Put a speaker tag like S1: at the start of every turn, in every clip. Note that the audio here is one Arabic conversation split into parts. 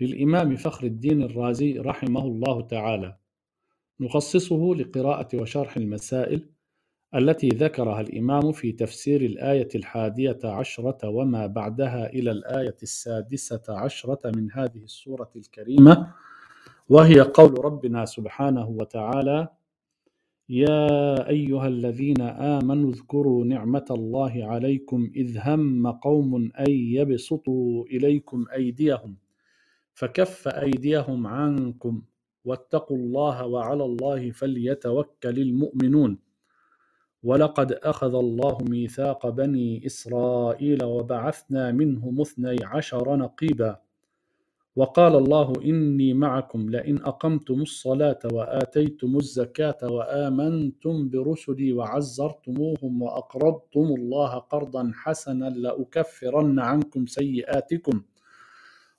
S1: للإمام فخر الدين الرازي رحمه الله تعالى نخصصه لقراءة وشرح المسائل التي ذكرها الإمام في تفسير الآية الحادية عشرة وما بعدها إلى الآية السادسة عشرة من هذه السورة الكريمة وهي قول ربنا سبحانه وتعالى يا أيها الذين آمنوا اذكروا نعمة الله عليكم إذ هم قوم أن يبسطوا إليكم أيديهم فكف أيديهم عنكم واتقوا الله وعلى الله فليتوكل المؤمنون ولقد أخذ الله ميثاق بني إسرائيل وبعثنا منهم اثني عشر نقيبا وقال الله إني معكم لئن أقمتم الصلاة وآتيتم الزكاة وآمنتم برسلي وعزرتموهم وأقرضتم الله قرضا حسنا لأكفرن عنكم سيئاتكم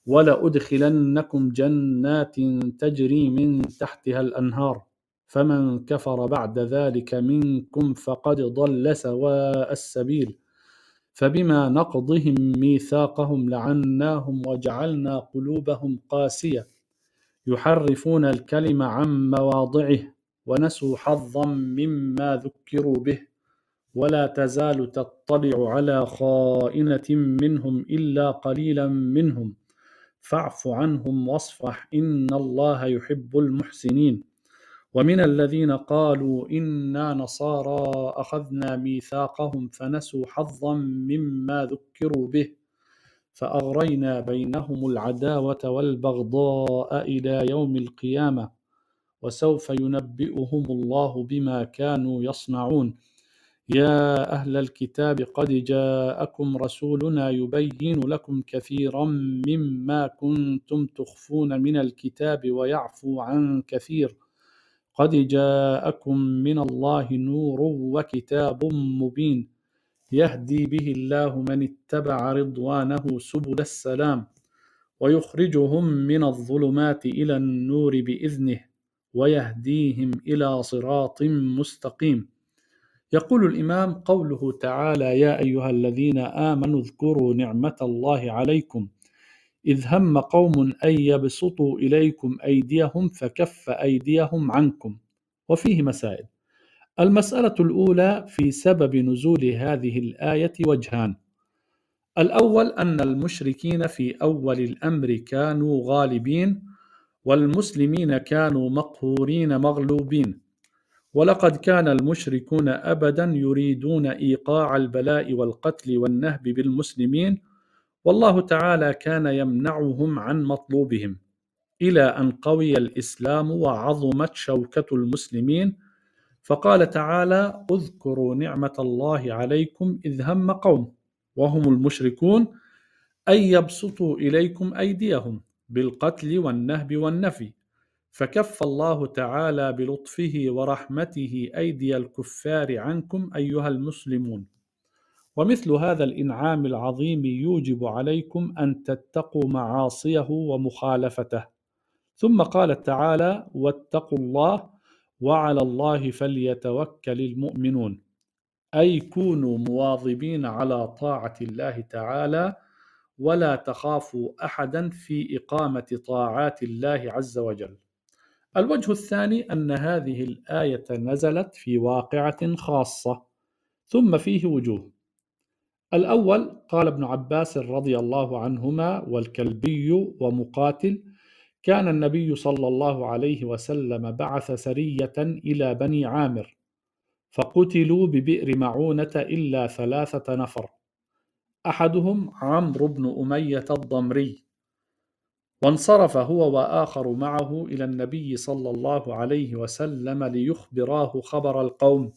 S1: ولأدخلنكم جنات تجري من تحتها الأنهار فمن كفر بعد ذلك منكم فقد ضل سواء السبيل فبما نقضهم ميثاقهم لعناهم وجعلنا قلوبهم قاسية يحرفون الكلم عن مواضعه ونسوا حظا مما ذكروا به ولا تزال تطلع على خائنة منهم إلا قليلا منهم فاعف عنهم واصفح إن الله يحب المحسنين ومن الذين قالوا إنا نصارى أخذنا ميثاقهم فنسوا حظا مما ذكروا به فأغرينا بينهم العداوة والبغضاء إلى يوم القيامة وسوف ينبئهم الله بما كانوا يصنعون يا أهل الكتاب قد جاءكم رسولنا يبين لكم كثيرا مما كنتم تخفون من الكتاب ويعفو عن كثير قد جاءكم من الله نور وكتاب مبين يهدي به الله من اتبع رضوانه سبل السلام ويخرجهم من الظلمات إلى النور بإذنه ويهديهم إلى صراط مستقيم يقول الإمام قوله تعالى يا أيها الذين آمنوا اذكروا نعمة الله عليكم إذ هم قوم أن يبسطوا إليكم أيديهم فكف أيديهم عنكم وفيه مسائل المسألة الأولى في سبب نزول هذه الآية وجهان الأول أن المشركين في أول الأمر كانوا غالبين والمسلمين كانوا مقهورين مغلوبين ولقد كان المشركون أبدا يريدون إيقاع البلاء والقتل والنهب بالمسلمين والله تعالى كان يمنعهم عن مطلوبهم إلى أن قوي الإسلام وعظمت شوكة المسلمين فقال تعالى اذكروا نعمة الله عليكم إذ هم قوم وهم المشركون أن يبسطوا إليكم أيديهم بالقتل والنهب والنفي فكف الله تعالى بلطفه ورحمته ايدي الكفار عنكم ايها المسلمون ومثل هذا الانعام العظيم يوجب عليكم ان تتقوا معاصيه ومخالفته ثم قال تعالى واتقوا الله وعلى الله فليتوكل المؤمنون اي كونوا مواظبين على طاعه الله تعالى ولا تخافوا احدا في اقامه طاعات الله عز وجل الوجه الثاني أن هذه الآية نزلت في واقعة خاصة ثم فيه وجوه الأول قال ابن عباس رضي الله عنهما والكلبي ومقاتل كان النبي صلى الله عليه وسلم بعث سرية إلى بني عامر فقتلوا ببئر معونة إلا ثلاثة نفر أحدهم عمرو بن أمية الضمري وانصرف هو واخر معه الى النبي صلى الله عليه وسلم ليخبراه خبر القوم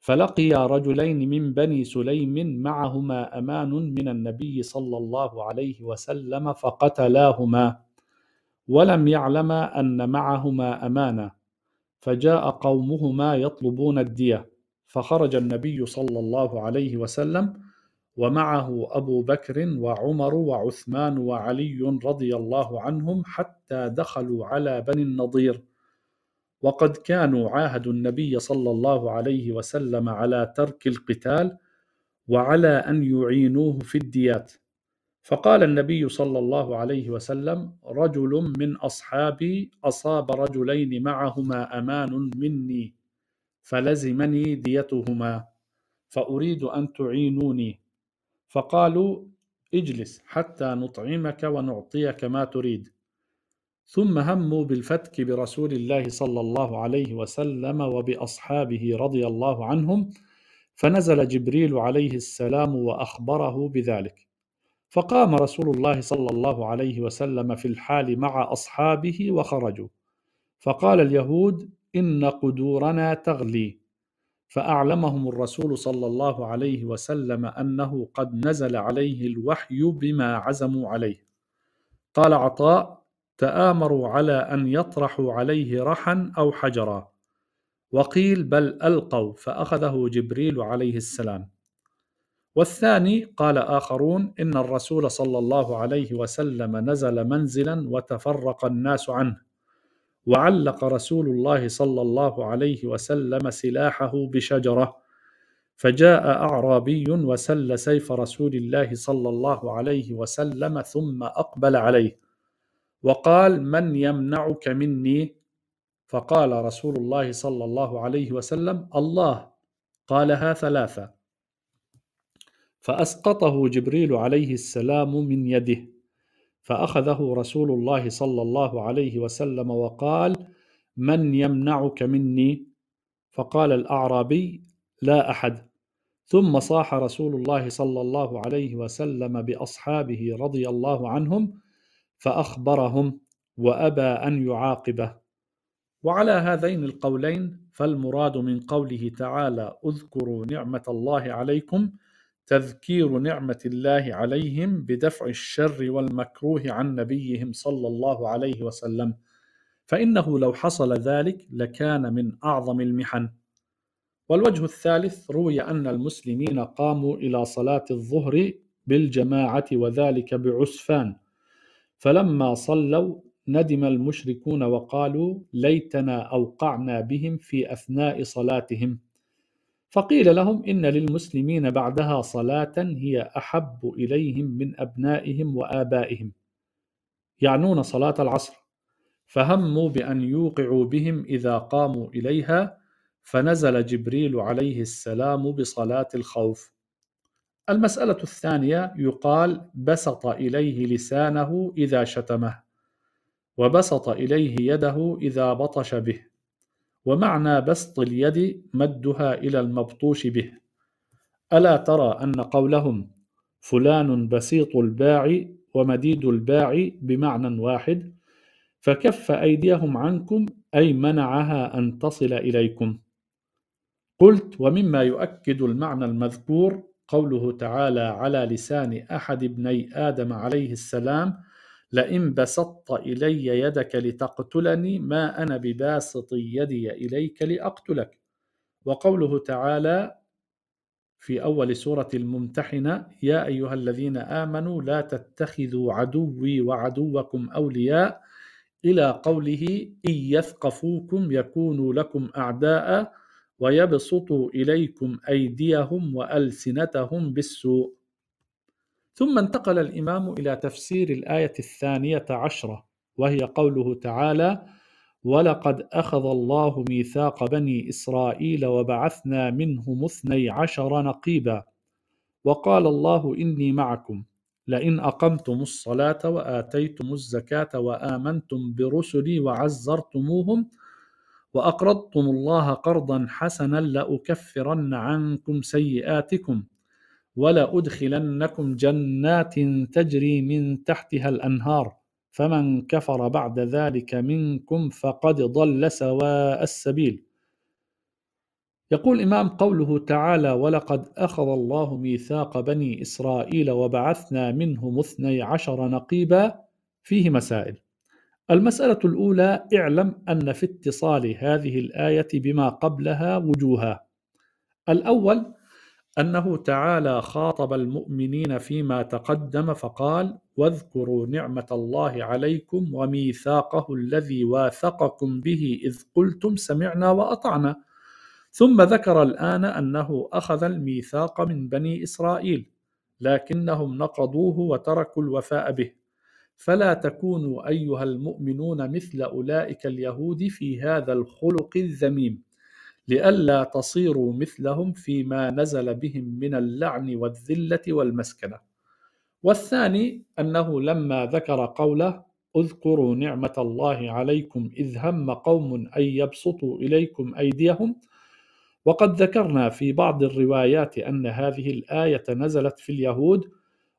S1: فلقيا رجلين من بني سليم معهما امان من النبي صلى الله عليه وسلم فقتلاهما ولم يعلما ان معهما امانا فجاء قومهما يطلبون الديه فخرج النبي صلى الله عليه وسلم ومعه أبو بكر وعمر وعثمان وعلي رضي الله عنهم حتى دخلوا على بني النضير وقد كانوا عاهدوا النبي صلى الله عليه وسلم على ترك القتال وعلى أن يعينوه في الديات فقال النبي صلى الله عليه وسلم رجل من أصحابي أصاب رجلين معهما أمان مني فلزمني ديتهما فأريد أن تعينوني فقالوا اجلس حتى نطعمك ونعطيك ما تريد ثم هموا بالفتك برسول الله صلى الله عليه وسلم وباصحابه رضي الله عنهم فنزل جبريل عليه السلام واخبره بذلك فقام رسول الله صلى الله عليه وسلم في الحال مع اصحابه وخرجوا فقال اليهود ان قدورنا تغلي فأعلمهم الرسول صلى الله عليه وسلم أنه قد نزل عليه الوحي بما عزموا عليه. قال عطاء: تآمروا على أن يطرحوا عليه رحا أو حجرا. وقيل بل ألقوا فأخذه جبريل عليه السلام. والثاني قال آخرون إن الرسول صلى الله عليه وسلم نزل منزلا وتفرق الناس عنه وعلق رسول الله صلى الله عليه وسلم سلاحه بشجره فجاء اعرابي وسل سيف رسول الله صلى الله عليه وسلم ثم اقبل عليه وقال من يمنعك مني فقال رسول الله صلى الله عليه وسلم الله قالها ثلاثه فاسقطه جبريل عليه السلام من يده فأخذه رسول الله صلى الله عليه وسلم وقال: من يمنعك مني؟ فقال الأعرابي: لا أحد. ثم صاح رسول الله صلى الله عليه وسلم بأصحابه رضي الله عنهم فأخبرهم وأبى أن يعاقبه. وعلى هذين القولين فالمراد من قوله تعالى: اذكروا نعمة الله عليكم تذكير نعمة الله عليهم بدفع الشر والمكروه عن نبيهم صلى الله عليه وسلم فإنه لو حصل ذلك لكان من أعظم المحن والوجه الثالث روي أن المسلمين قاموا إلى صلاة الظهر بالجماعة وذلك بعسفان فلما صلوا ندم المشركون وقالوا ليتنا أوقعنا بهم في أثناء صلاتهم فقيل لهم إن للمسلمين بعدها صلاة هي أحب إليهم من أبنائهم وآبائهم يعنون صلاة العصر فهموا بأن يوقعوا بهم إذا قاموا إليها فنزل جبريل عليه السلام بصلاة الخوف المسألة الثانية يقال بسط إليه لسانه إذا شتمه وبسط إليه يده إذا بطش به ومعنى بسط اليد مدها إلى المبطوش به ألا ترى أن قولهم فلان بسيط الباع ومديد الباع بمعنى واحد فكف أيديهم عنكم أي منعها أن تصل إليكم قلت ومما يؤكد المعنى المذكور قوله تعالى على لسان أحد ابني آدم عليه السلام لئن بسطت إلي يدك لتقتلني ما أنا بباسط يدي إليك لأقتلك وقوله تعالى في أول سورة الممتحنة يا أيها الذين آمنوا لا تتخذوا عدوي وعدوكم أولياء إلى قوله إن يثقفوكم يكونوا لكم أعداء ويبسطوا إليكم أيديهم وألسنتهم بالسوء ثم انتقل الإمام إلى تفسير الآية الثانية عشرة وهي قوله تعالى: ولقد أخذ الله ميثاق بني إسرائيل وبعثنا منهم اثني عشر نقيبا وقال الله إني معكم لئن أقمتم الصلاة وآتيتم الزكاة وآمنتم برسلي وعزرتموهم وأقرضتم الله قرضا حسنا لأكفرن عنكم سيئاتكم ولأدخلنكم جنات تجري من تحتها الأنهار فمن كفر بعد ذلك منكم فقد ضل سواء السبيل يقول الإمام قوله تعالى ولقد أخذ الله ميثاق بني إسرائيل وبعثنا منهم اثني عشر نقيبا فيه مسائل المسألة الأولى اعلم أن في اتصال هذه الآية بما قبلها وجوها الأول أنه تعالى خاطب المؤمنين فيما تقدم فقال: واذكروا نعمة الله عليكم وميثاقه الذي واثقكم به إذ قلتم سمعنا وأطعنا. ثم ذكر الآن أنه أخذ الميثاق من بني إسرائيل، لكنهم نقضوه وتركوا الوفاء به. فلا تكونوا أيها المؤمنون مثل أولئك اليهود في هذا الخلق الذميم. لئلا تصيروا مثلهم فيما نزل بهم من اللعن والذله والمسكنه والثاني انه لما ذكر قوله اذكروا نعمه الله عليكم اذ هم قوم ان يبسطوا اليكم ايديهم وقد ذكرنا في بعض الروايات ان هذه الايه نزلت في اليهود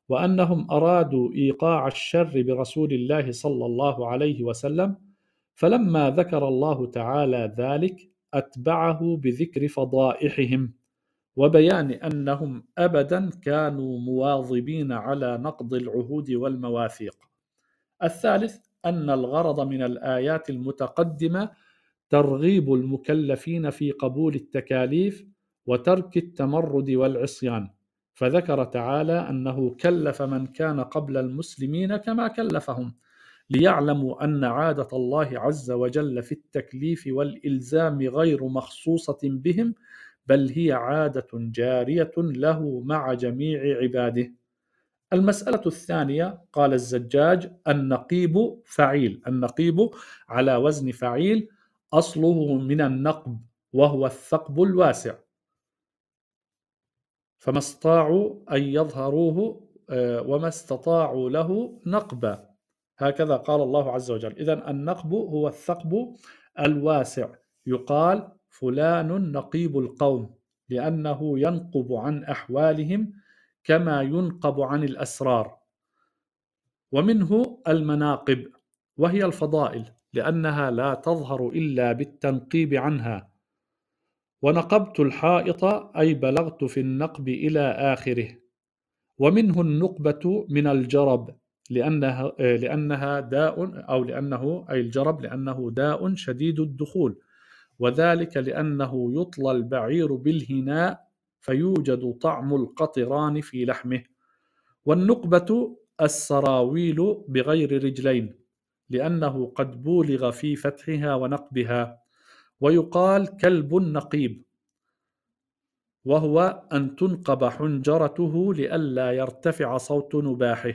S1: وانهم ارادوا ايقاع الشر برسول الله صلى الله عليه وسلم فلما ذكر الله تعالى ذلك أتبعه بذكر فضائحهم وبيان أنهم أبدا كانوا مواظبين على نقض العهود والمواثيق الثالث أن الغرض من الآيات المتقدمة ترغيب المكلفين في قبول التكاليف وترك التمرد والعصيان فذكر تعالى انه كلف من كان قبل المسلمين كما كلفهم ليعلموا ان عاده الله عز وجل في التكليف والالزام غير مخصوصه بهم بل هي عاده جاريه له مع جميع عباده المسألة الثانية قال الزجاج النقيب فعيل النقيب على وزن فعيل أصله من النقب وهو الثقب الواسع فما استطاعوا أن يظهروه آه، وما استطاعوا له نقبا هكذا قال الله عز وجل إذا النقب هو الثقب الواسع يقال فلان نقيب القوم لأنه ينقب عن أحوالهم كما ينقب عن الأسرار ومنه المناقب وهي الفضائل لأنها لا تظهر إلا بالتنقيب عنها ونقبت الحائط أي بلغت في النقب إلى آخره ومنه النقبة من الجرب لأنها لأنها داء أو لأنه أي الجرب لأنه داء شديد الدخول وذلك لأنه يطلى البعير بالهناء فيوجد طعم القطران في لحمه والنقبة السراويل بغير رجلين لأنه قد بولغ في فتحها ونقبها ويقال كلب نقيب وهو أن تنقب حنجرته لئلا يرتفع صوت نباحه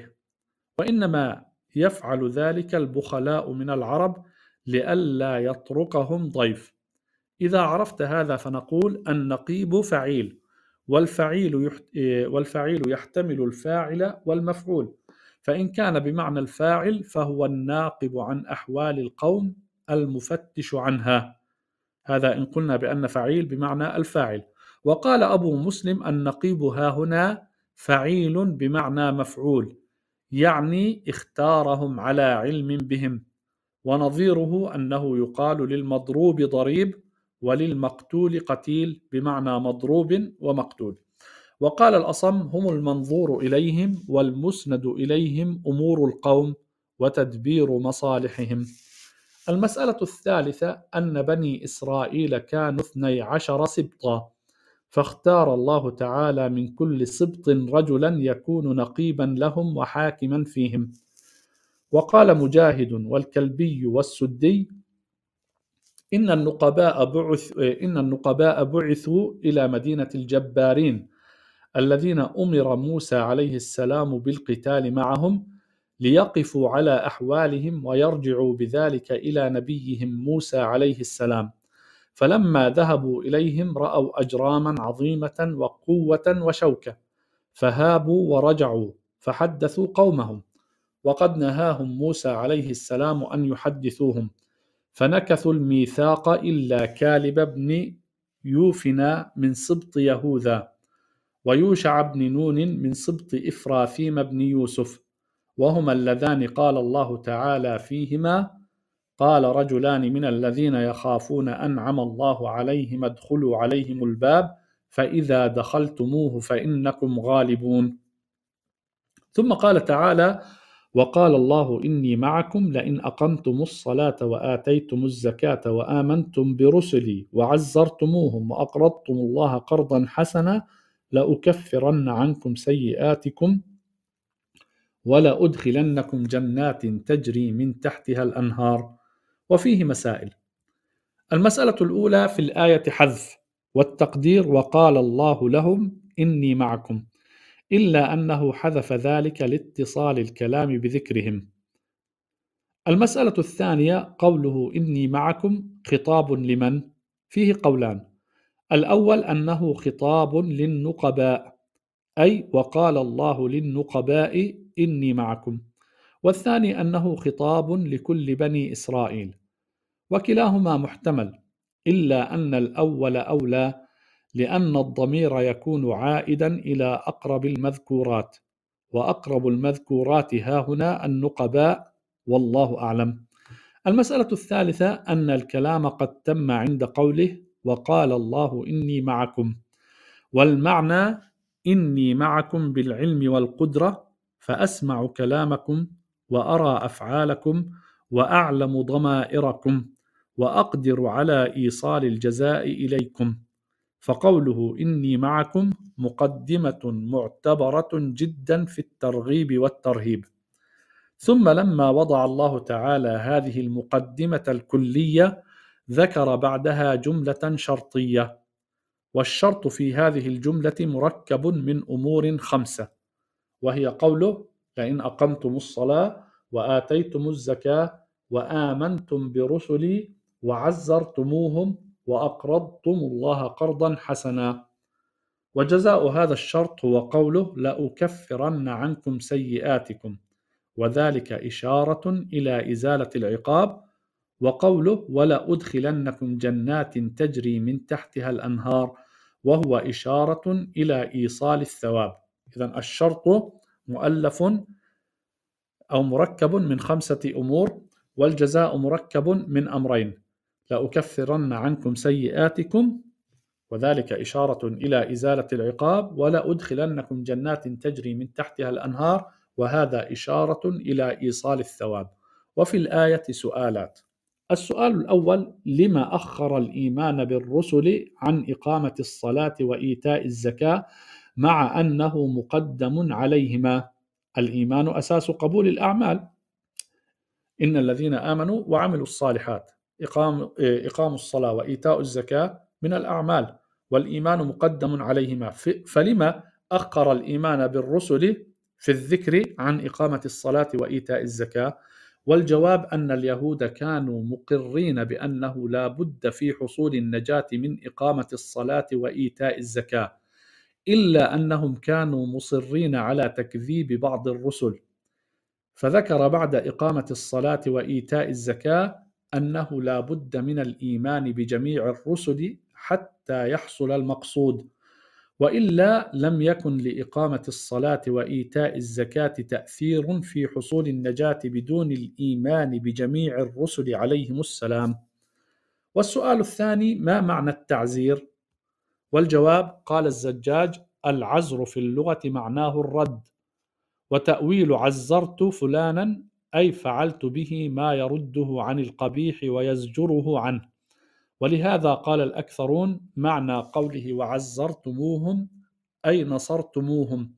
S1: وإنما يفعل ذلك البخلاء من العرب لئلا يطرقهم ضيف إذا عرفت هذا فنقول النقيب فعيل والفعيل والفعيل يحتمل الفاعل والمفعول فإن كان بمعنى الفاعل فهو الناقب عن أحوال القوم المفتش عنها هذا إن قلنا بأن فعيل بمعنى الفاعل وقال أبو مسلم النقيب ها هنا فعيل بمعنى مفعول يعني اختارهم على علم بهم ونظيره أنه يقال للمضروب ضريب وللمقتول قتيل بمعنى مضروب ومقتول وقال الأصم هم المنظور إليهم والمسند إليهم أمور القوم وتدبير مصالحهم المسألة الثالثة أن بني إسرائيل كانوا اثني عشر سبطا فاختار الله تعالى من كل سبط رجلا يكون نقيبا لهم وحاكما فيهم وقال مجاهد والكلبي والسدي إن النقباء بعث إن النقباء بعثوا إلى مدينة الجبارين الذين أمر موسى عليه السلام بالقتال معهم ليقفوا على أحوالهم ويرجعوا بذلك إلى نبيهم موسى عليه السلام فلما ذهبوا إليهم رأوا أجراما عظيمة وقوة وشوكة فهابوا ورجعوا فحدثوا قومهم وقد نهاهم موسى عليه السلام أن يحدثوهم فنكثوا الميثاق إلا كالب بن يوفنا من سبط يهوذا ويوشع بن نون من سبط إفراثيم بن يوسف وهما اللذان قال الله تعالى فيهما قال رجلان من الذين يخافون أنعم الله عليهم ادخلوا عليهم الباب فإذا دخلتموه فإنكم غالبون ثم قال تعالى وقال الله إني معكم لئن أقمتم الصلاة وآتيتم الزكاة وآمنتم برسلي وعزرتموهم وأقرضتم الله قرضا حسنا لأكفرن عنكم سيئاتكم ولأدخلنكم جنات تجري من تحتها الأنهار وفيه مسائل المسألة الأولى في الآية حذف والتقدير وقال الله لهم إني معكم إلا أنه حذف ذلك لاتصال الكلام بذكرهم المسألة الثانية قوله إني معكم خطاب لمن؟ فيه قولان الأول أنه خطاب للنقباء أي وقال الله للنقباء إني معكم والثاني انه خطاب لكل بني اسرائيل وكلاهما محتمل الا ان الاول اولى لان الضمير يكون عائدا الى اقرب المذكورات واقرب المذكورات ها هنا النقباء والله اعلم المساله الثالثه ان الكلام قد تم عند قوله وقال الله اني معكم والمعنى اني معكم بالعلم والقدره فاسمع كلامكم وارى افعالكم واعلم ضمائركم واقدر على ايصال الجزاء اليكم فقوله اني معكم مقدمه معتبره جدا في الترغيب والترهيب ثم لما وضع الله تعالى هذه المقدمه الكليه ذكر بعدها جمله شرطيه والشرط في هذه الجمله مركب من امور خمسه وهي قوله لئن اقمتم الصلاه وآتيتم الزكاة وآمنتم برسلي وعزرتموهم وأقرضتم الله قرضا حسنا وجزاء هذا الشرط هو قوله لأكفرن عنكم سيئاتكم وذلك إشارة إلى إزالة العقاب وقوله ولأدخلنكم جنات تجري من تحتها الأنهار وهو إشارة إلى إيصال الثواب إذا الشرط مؤلف أو مركب من خمسة أمور والجزاء مركب من أمرين لأكفرن عنكم سيئاتكم وذلك إشارة إلى إزالة العقاب ولأدخلنكم جنات تجري من تحتها الأنهار وهذا إشارة إلى إيصال الثواب وفي الآية سؤالات السؤال الأول لما أخر الإيمان بالرسل عن إقامة الصلاة وإيتاء الزكاة مع أنه مقدم عليهما الايمان اساس قبول الاعمال ان الذين امنوا وعملوا الصالحات اقام إيه، اقام الصلاه وايتاء الزكاه من الاعمال والايمان مقدم عليهما فلما اقر الايمان بالرسل في الذكر عن اقامه الصلاه وايتاء الزكاه والجواب ان اليهود كانوا مقرين بانه لا بد في حصول النجاه من اقامه الصلاه وايتاء الزكاه الا انهم كانوا مصرين على تكذيب بعض الرسل فذكر بعد اقامه الصلاه وايتاء الزكاه انه لا بد من الايمان بجميع الرسل حتى يحصل المقصود والا لم يكن لاقامه الصلاه وايتاء الزكاه تاثير في حصول النجاه بدون الايمان بجميع الرسل عليهم السلام والسؤال الثاني ما معنى التعزير والجواب قال الزجاج العزر في اللغة معناه الرد وتأويل عزرت فلانا أي فعلت به ما يرده عن القبيح ويزجره عنه ولهذا قال الأكثرون معنى قوله وعزرتموهم أي نصرتموهم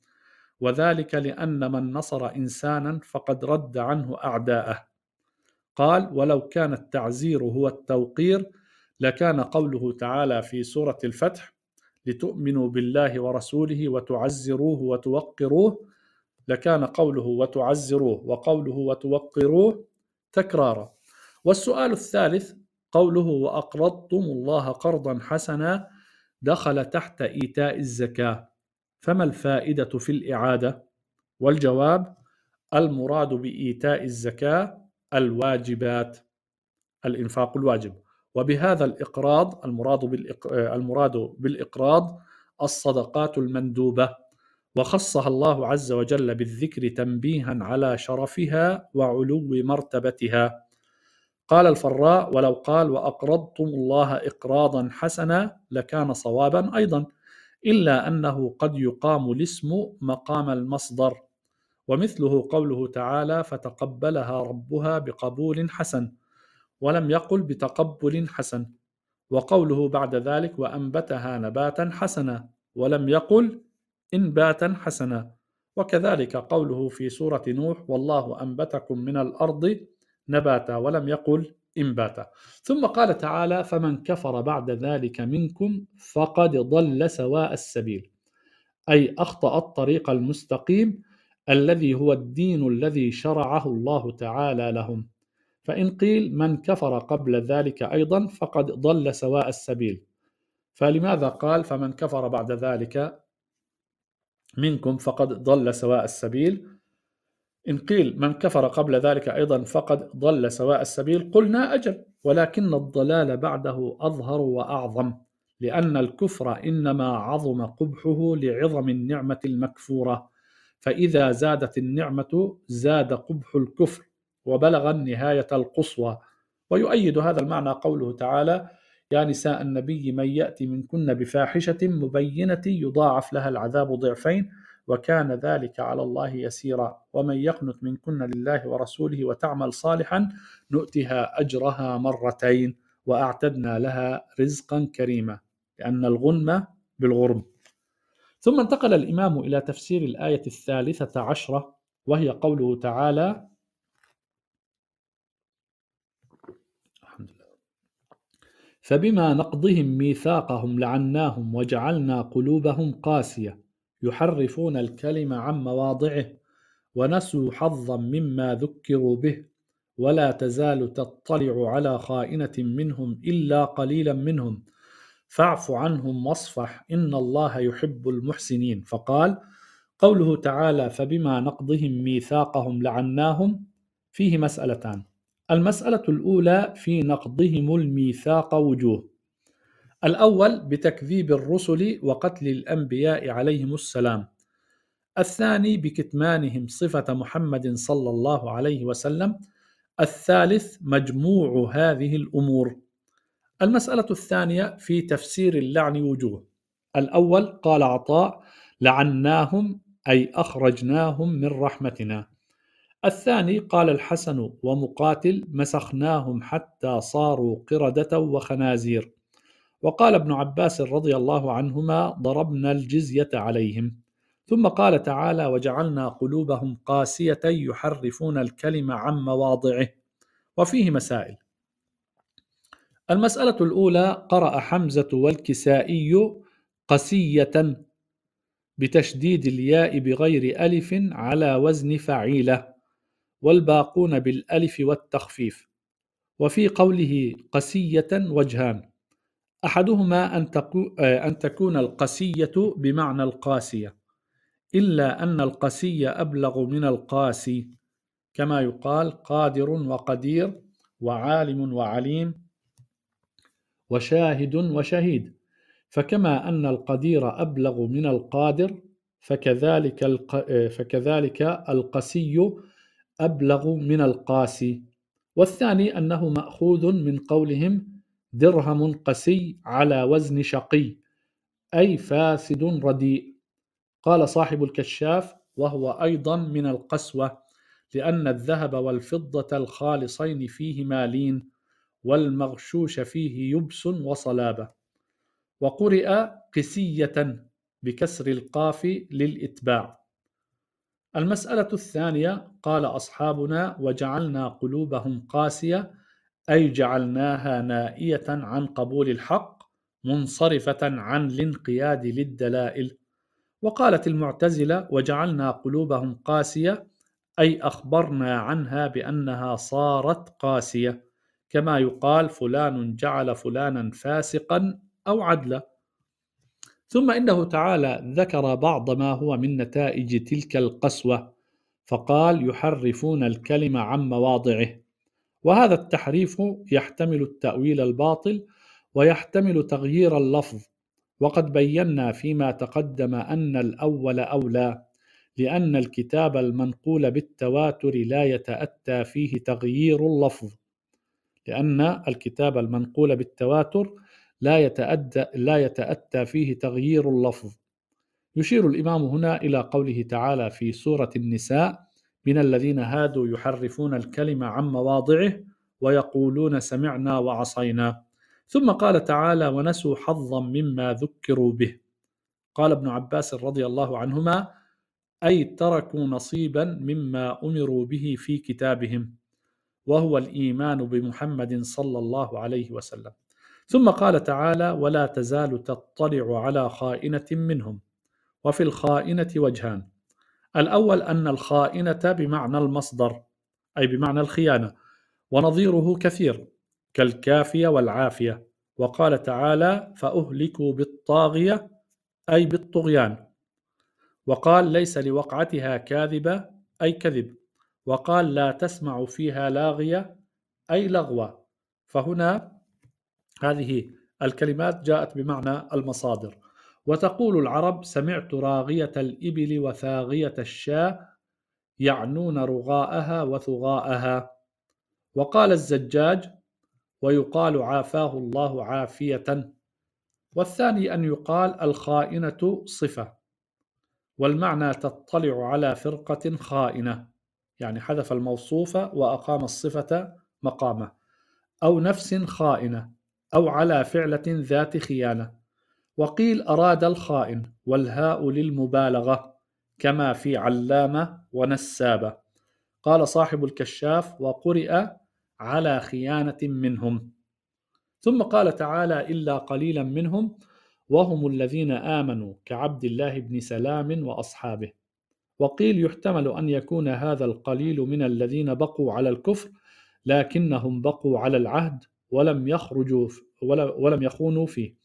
S1: وذلك لأن من نصر إنسانا فقد رد عنه أعداءه قال ولو كان التعزير هو التوقير لكان قوله تعالى في سورة الفتح لتؤمنوا بالله ورسوله وتعزروه وتوقروه لكان قوله وتعزروه وقوله وتوقروه تكرارا والسؤال الثالث قوله واقرضتم الله قرضا حسنا دخل تحت ايتاء الزكاه فما الفائده في الاعاده والجواب المراد بايتاء الزكاه الواجبات الانفاق الواجب وبهذا الإقراض المراد بالإق... المراد بالإقراض الصدقات المندوبة وخصها الله عز وجل بالذكر تنبيها على شرفها وعلو مرتبتها قال الفراء ولو قال وأقرضتم الله إقراضا حسنا لكان صوابا أيضا إلا أنه قد يقام الاسم مقام المصدر ومثله قوله تعالى فتقبلها ربها بقبول حسن ولم يقل بتقبل حسن وقوله بعد ذلك وأنبتها نباتا حسنا ولم يقل إنباتا حسنا وكذلك قوله في سورة نوح والله أنبتكم من الأرض نباتا ولم يقل إنباتا ثم قال تعالى فمن كفر بعد ذلك منكم فقد ضل سواء السبيل أي أخطأ الطريق المستقيم الذي هو الدين الذي شرعه الله تعالى لهم فإن قيل من كفر قبل ذلك أيضا فقد ضل سواء السبيل فلماذا قال فمن كفر بعد ذلك منكم فقد ضل سواء السبيل إن قيل من كفر قبل ذلك أيضا فقد ضل سواء السبيل قلنا أجل ولكن الضلال بعده أظهر وأعظم لأن الكفر إنما عظم قبحه لعظم النعمة المكفورة فإذا زادت النعمة زاد قبح الكفر وبلغ النهاية القصوى ويؤيد هذا المعنى قوله تعالى يا نساء النبي من يأتي منكن بفاحشة مبينة يضاعف لها العذاب ضعفين وكان ذلك على الله يسيرا ومن يقنت منكن لله ورسوله وتعمل صالحا نؤتها أجرها مرتين وأعتدنا لها رزقا كريما لأن الغنم بالغرم ثم انتقل الإمام إلى تفسير الآية الثالثة عشرة وهي قوله تعالى فبما نقضهم ميثاقهم لعناهم وجعلنا قلوبهم قاسية يحرفون الكلم عن مواضعه ونسوا حظا مما ذكروا به ولا تزال تطلع على خائنة منهم إلا قليلا منهم فاعف عنهم واصفح إن الله يحب المحسنين فقال قوله تعالى فبما نقضهم ميثاقهم لعناهم فيه مسألتان المسألة الأولى في نقضهم الميثاق وجوه الأول بتكذيب الرسل وقتل الأنبياء عليهم السلام الثاني بكتمانهم صفة محمد صلى الله عليه وسلم الثالث مجموع هذه الأمور المسألة الثانية في تفسير اللعن وجوه الأول قال عطاء لعناهم أي أخرجناهم من رحمتنا الثاني قال الحسن ومقاتل مسخناهم حتى صاروا قردة وخنازير وقال ابن عباس رضي الله عنهما ضربنا الجزية عليهم ثم قال تعالى وجعلنا قلوبهم قاسية يحرفون الكلمة عن مواضعه وفيه مسائل المسألة الأولى قرأ حمزة والكسائي قسية بتشديد الياء بغير ألف على وزن فعيلة والباقون بالألف والتخفيف وفي قوله قسية وجهان أحدهما أن, تكو أن تكون القسية بمعنى القاسية إلا أن القسي أبلغ من القاسي كما يقال قادر وقدير وعالم وعليم وشاهد وشهيد فكما أن القدير أبلغ من القادر فكذلك فكذلك القسي أبلغ من القاسي والثاني أنه مأخوذ من قولهم درهم قسي على وزن شقي أي فاسد رديء قال صاحب الكشاف وهو أيضا من القسوة لأن الذهب والفضة الخالصين فيه مالين والمغشوش فيه يبس وصلابة وقرئ قسية بكسر القاف للإتباع المسألة الثانية قال أصحابنا وجعلنا قلوبهم قاسية أي جعلناها نائية عن قبول الحق منصرفة عن الانقياد للدلائل وقالت المعتزلة وجعلنا قلوبهم قاسية أي أخبرنا عنها بأنها صارت قاسية كما يقال فلان جعل فلانا فاسقا أو عدلا ثم انه تعالى ذكر بعض ما هو من نتائج تلك القسوه فقال يحرفون الكلمه عن مواضعه وهذا التحريف يحتمل التاويل الباطل ويحتمل تغيير اللفظ وقد بينا فيما تقدم ان الاول اولى لان الكتاب المنقول بالتواتر لا يتاتى فيه تغيير اللفظ لان الكتاب المنقول بالتواتر لا يتأدى لا يتأتى فيه تغيير اللفظ يشير الإمام هنا إلى قوله تعالى في سورة النساء من الذين هادوا يحرفون الكلمة عن مواضعه ويقولون سمعنا وعصينا ثم قال تعالى ونسوا حظا مما ذكروا به قال ابن عباس رضي الله عنهما أي تركوا نصيبا مما أمروا به في كتابهم وهو الإيمان بمحمد صلى الله عليه وسلم ثم قال تعالى: ولا تزال تطلع على خائنة منهم وفي الخائنة وجهان الأول أن الخائنة بمعنى المصدر أي بمعنى الخيانة ونظيره كثير كالكافية والعافية وقال تعالى: فأهلكوا بالطاغية أي بالطغيان وقال ليس لوقعتها كاذبة أي كذب وقال لا تسمع فيها لاغية أي لغوة فهنا هذه الكلمات جاءت بمعنى المصادر وتقول العرب سمعت راغية الإبل وثاغية الشاة يعنون رغاءها وثغاءها وقال الزجاج ويقال عافاه الله عافية والثاني أن يقال الخائنة صفة والمعنى تطلع على فرقة خائنة يعني حذف الموصوف وأقام الصفة مقامه أو نفس خائنة أو على فعلة ذات خيانة وقيل أراد الخائن والهاء للمبالغة كما في علامة ونسابة قال صاحب الكشاف وقرئ على خيانة منهم ثم قال تعالى إلا قليلا منهم وهم الذين آمنوا كعبد الله بن سلام وأصحابه وقيل يحتمل أن يكون هذا القليل من الذين بقوا على الكفر لكنهم بقوا على العهد ولم يخرجوا ولم يخونوا فيه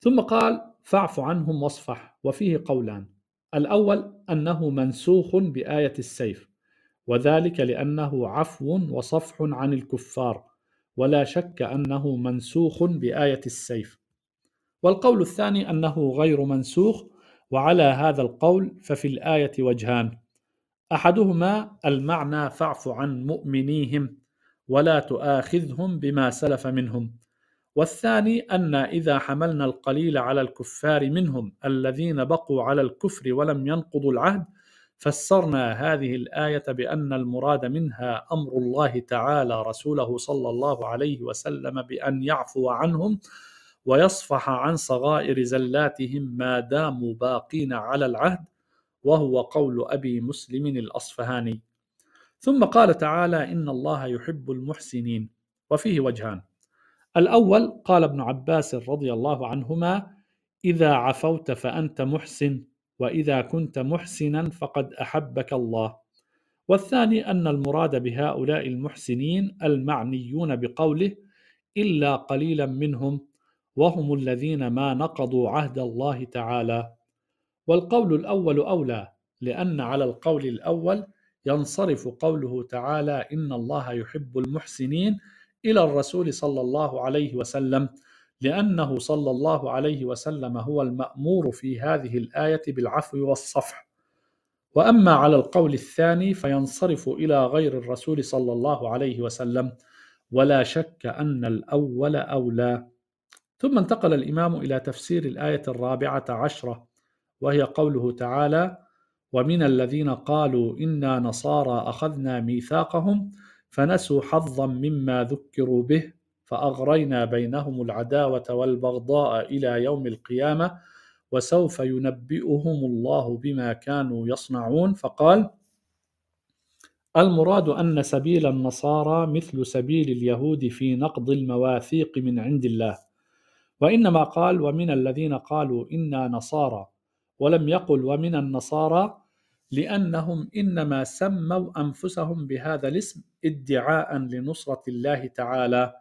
S1: ثم قال فاعف عنهم واصفح وفيه قولان الأول أنه منسوخ بآية السيف وذلك لأنه عفو وصفح عن الكفار ولا شك أنه منسوخ بآية السيف والقول الثاني أنه غير منسوخ وعلى هذا القول ففي الآية وجهان أحدهما المعنى فاعف عن مؤمنيهم ولا تؤاخذهم بما سلف منهم والثاني أن إذا حملنا القليل على الكفار منهم الذين بقوا على الكفر ولم ينقضوا العهد فسرنا هذه الآية بأن المراد منها أمر الله تعالى رسوله صلى الله عليه وسلم بأن يعفو عنهم ويصفح عن صغائر زلاتهم ما داموا باقين على العهد وهو قول أبي مسلم الأصفهاني ثم قال تعالى إن الله يحب المحسنين وفيه وجهان الأول قال ابن عباس رضي الله عنهما إذا عفوت فأنت محسن وإذا كنت محسنا فقد أحبك الله والثاني أن المراد بهؤلاء المحسنين المعنيون بقوله إلا قليلا منهم وهم الذين ما نقضوا عهد الله تعالى والقول الأول أولى لأن على القول الأول ينصرف قوله تعالى إن الله يحب المحسنين إلى الرسول صلى الله عليه وسلم لأنه صلى الله عليه وسلم هو المأمور في هذه الآية بالعفو والصفح وأما على القول الثاني فينصرف إلى غير الرسول صلى الله عليه وسلم ولا شك أن الأول أولى ثم انتقل الإمام إلى تفسير الآية الرابعة عشرة وهي قوله تعالى ومن الذين قالوا انا نصارى اخذنا ميثاقهم فنسوا حظا مما ذكروا به فاغرينا بينهم العداوه والبغضاء الى يوم القيامه وسوف ينبئهم الله بما كانوا يصنعون فقال المراد ان سبيل النصارى مثل سبيل اليهود في نقض المواثيق من عند الله وانما قال ومن الذين قالوا انا نصارى ولم يقل ومن النصارى لأنهم إنما سموا أنفسهم بهذا الاسم ادعاء لنصرة الله تعالى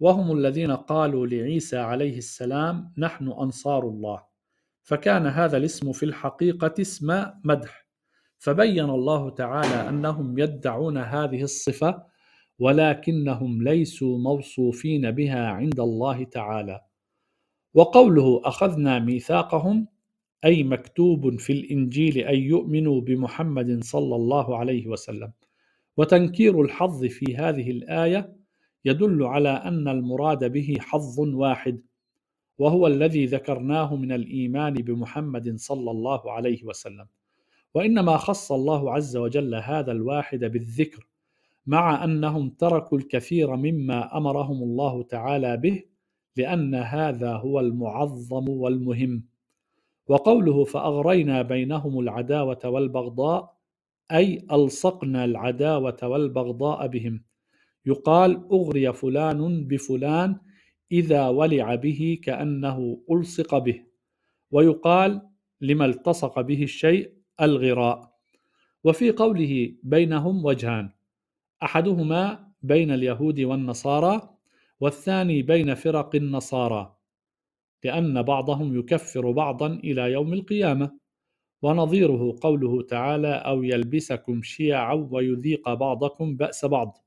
S1: وهم الذين قالوا لعيسى عليه السلام نحن أنصار الله فكان هذا الاسم في الحقيقة اسم مدح فبين الله تعالى أنهم يدعون هذه الصفة ولكنهم ليسوا موصوفين بها عند الله تعالى وقوله أخذنا ميثاقهم أي مكتوب في الإنجيل أن يؤمنوا بمحمد صلى الله عليه وسلم وتنكير الحظ في هذه الآية يدل على أن المراد به حظ واحد وهو الذي ذكرناه من الإيمان بمحمد صلى الله عليه وسلم وإنما خص الله عز وجل هذا الواحد بالذكر مع أنهم تركوا الكثير مما أمرهم الله تعالى به لأن هذا هو المعظم والمهم وقوله فاغرينا بينهم العداوه والبغضاء اي الصقنا العداوه والبغضاء بهم يقال اغري فلان بفلان اذا ولع به كانه الصق به ويقال لما التصق به الشيء الغراء وفي قوله بينهم وجهان احدهما بين اليهود والنصارى والثاني بين فرق النصارى لأن بعضهم يكفر بعضا إلى يوم القيامة ونظيره قوله تعالى أو يلبسكم شيعا ويذيق بعضكم بأس بعض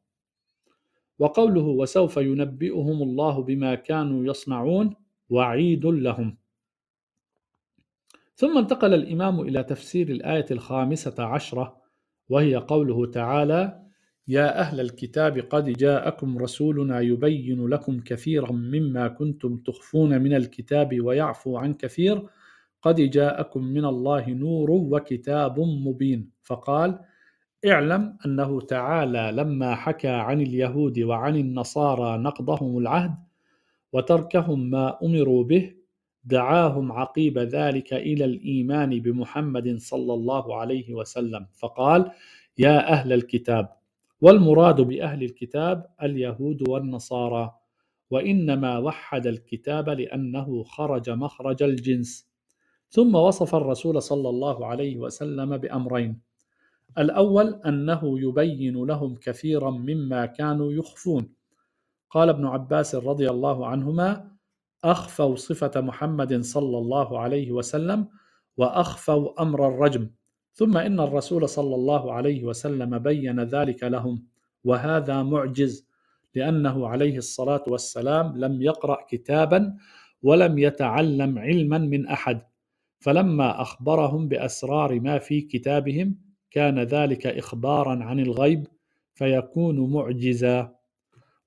S1: وقوله وسوف ينبئهم الله بما كانوا يصنعون وعيد لهم ثم انتقل الإمام إلى تفسير الآية الخامسة عشرة وهي قوله تعالى يا أهل الكتاب قد جاءكم رسولنا يبين لكم كثيرا مما كنتم تخفون من الكتاب ويعفو عن كثير قد جاءكم من الله نور وكتاب مبين فقال اعلم أنه تعالى لما حكى عن اليهود وعن النصارى نقضهم العهد وتركهم ما أمروا به دعاهم عقيب ذلك إلى الإيمان بمحمد صلى الله عليه وسلم فقال يا أهل الكتاب والمراد باهل الكتاب اليهود والنصارى وانما وحد الكتاب لانه خرج مخرج الجنس ثم وصف الرسول صلى الله عليه وسلم بامرين الاول انه يبين لهم كثيرا مما كانوا يخفون قال ابن عباس رضي الله عنهما اخفوا صفه محمد صلى الله عليه وسلم واخفوا امر الرجم ثم إن الرسول صلى الله عليه وسلم بين ذلك لهم وهذا معجز لأنه عليه الصلاة والسلام لم يقرأ كتابا ولم يتعلم علما من أحد فلما أخبرهم بأسرار ما في كتابهم كان ذلك إخبارا عن الغيب فيكون معجزا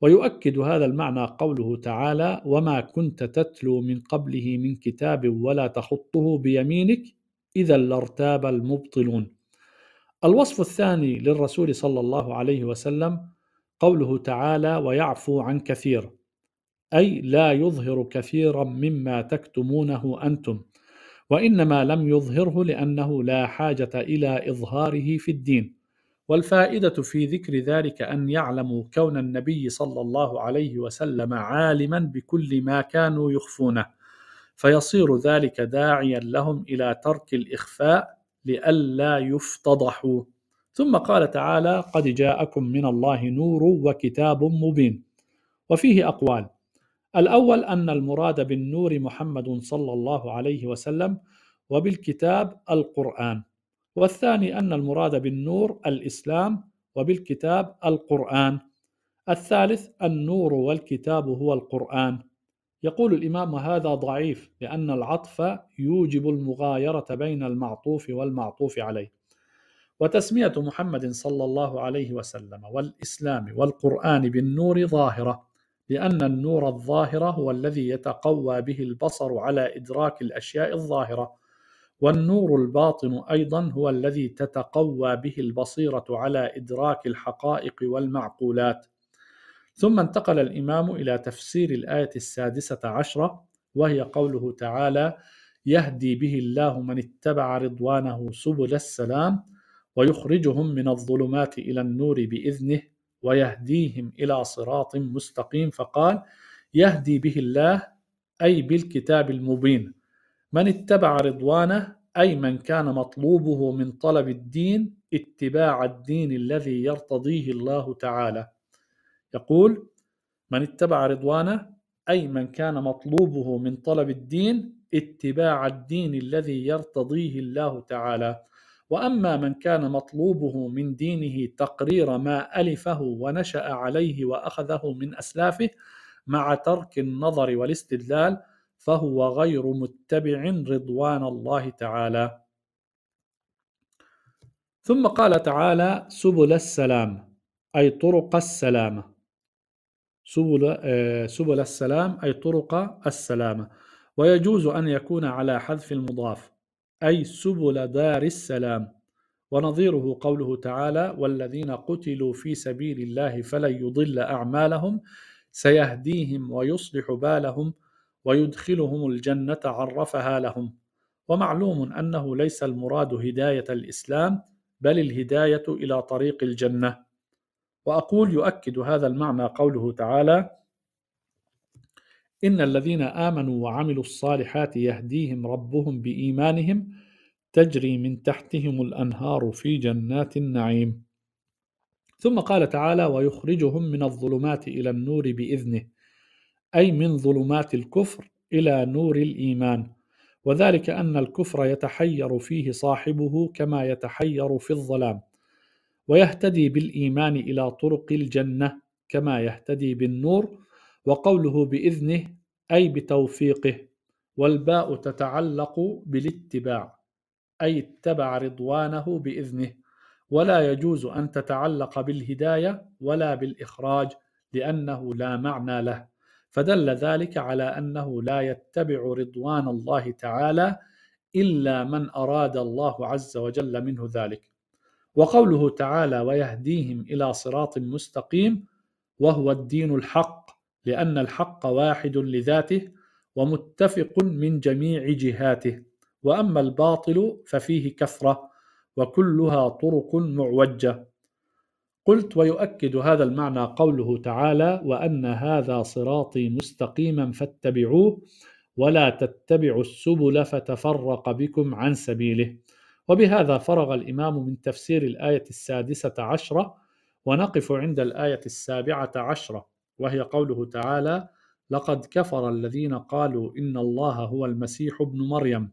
S1: ويؤكد هذا المعنى قوله تعالى وما كنت تتلو من قبله من كتاب ولا تخطه بيمينك إذا لارتاب المبطلون. الوصف الثاني للرسول صلى الله عليه وسلم قوله تعالى: ويعفو عن كثير، أي لا يظهر كثيرا مما تكتمونه أنتم، وإنما لم يظهره لأنه لا حاجة إلى إظهاره في الدين. والفائدة في ذكر ذلك أن يعلموا كون النبي صلى الله عليه وسلم عالما بكل ما كانوا يخفونه. فيصير ذلك داعيا لهم الى ترك الاخفاء لئلا يفتضحوا ثم قال تعالى قد جاءكم من الله نور وكتاب مبين وفيه اقوال الاول ان المراد بالنور محمد صلى الله عليه وسلم وبالكتاب القران والثاني ان المراد بالنور الاسلام وبالكتاب القران الثالث النور والكتاب هو القران يقول الإمام هذا ضعيف لأن العطف يوجب المغايرة بين المعطوف والمعطوف عليه وتسمية محمد صلى الله عليه وسلم والإسلام والقرآن بالنور ظاهرة لأن النور الظاهر هو الذي يتقوى به البصر على إدراك الأشياء الظاهرة والنور الباطن أيضا هو الذي تتقوى به البصيرة على إدراك الحقائق والمعقولات ثم انتقل الإمام إلى تفسير الآية السادسة عشرة وهي قوله تعالى يهدي به الله من اتبع رضوانه سبل السلام ويخرجهم من الظلمات إلى النور بإذنه ويهديهم إلى صراط مستقيم فقال يهدي به الله أي بالكتاب المبين من اتبع رضوانه أي من كان مطلوبه من طلب الدين اتباع الدين الذي يرتضيه الله تعالى يقول من اتبع رضوانه أي من كان مطلوبه من طلب الدين اتباع الدين الذي يرتضيه الله تعالى واما من كان مطلوبه من دينه تقرير ما الفه ونشا عليه واخذه من اسلافه مع ترك النظر والاستدلال فهو غير متبع رضوان الله تعالى ثم قال تعالى سبل السلام اي طرق السلامه سبل آه، سبل السلام أي طرق السلامة ويجوز أن يكون على حذف المضاف أي سبل دار السلام ونظيره قوله تعالى والذين قتلوا في سبيل الله فلن يضل أعمالهم سيهديهم ويصلح بالهم ويدخلهم الجنة عرفها لهم ومعلوم أنه ليس المراد هداية الإسلام بل الهداية إلى طريق الجنة وأقول يؤكد هذا المعنى قوله تعالى إن الذين آمنوا وعملوا الصالحات يهديهم ربهم بإيمانهم تجري من تحتهم الأنهار في جنات النعيم ثم قال تعالى ويخرجهم من الظلمات إلى النور بإذنه أي من ظلمات الكفر إلى نور الإيمان وذلك أن الكفر يتحير فيه صاحبه كما يتحير في الظلام ويهتدي بالايمان الى طرق الجنه كما يهتدي بالنور وقوله باذنه اي بتوفيقه والباء تتعلق بالاتباع اي اتبع رضوانه باذنه ولا يجوز ان تتعلق بالهدايه ولا بالاخراج لانه لا معنى له فدل ذلك على انه لا يتبع رضوان الله تعالى الا من اراد الله عز وجل منه ذلك وقوله تعالى ويهديهم الى صراط مستقيم وهو الدين الحق لان الحق واحد لذاته ومتفق من جميع جهاته واما الباطل ففيه كثره وكلها طرق معوجه قلت ويؤكد هذا المعنى قوله تعالى وان هذا صراطي مستقيما فاتبعوه ولا تتبعوا السبل فتفرق بكم عن سبيله وبهذا فرغ الإمام من تفسير الآية السادسة عشرة ونقف عند الآية السابعة عشرة وهي قوله تعالى لقد كفر الذين قالوا إن الله هو المسيح ابن مريم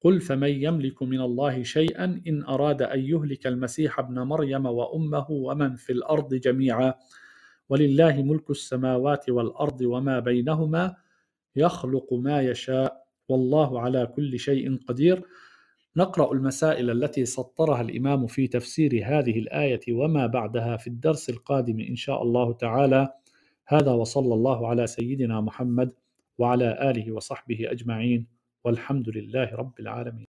S1: قل فمن يملك من الله شيئا إن أراد أن يهلك المسيح ابن مريم وأمه ومن في الأرض جميعا ولله ملك السماوات والأرض وما بينهما يخلق ما يشاء والله على كل شيء قدير نقرأ المسائل التي سطرها الإمام في تفسير هذه الآية وما بعدها في الدرس القادم إن شاء الله تعالى هذا وصلى الله على سيدنا محمد وعلى آله وصحبه أجمعين والحمد لله رب العالمين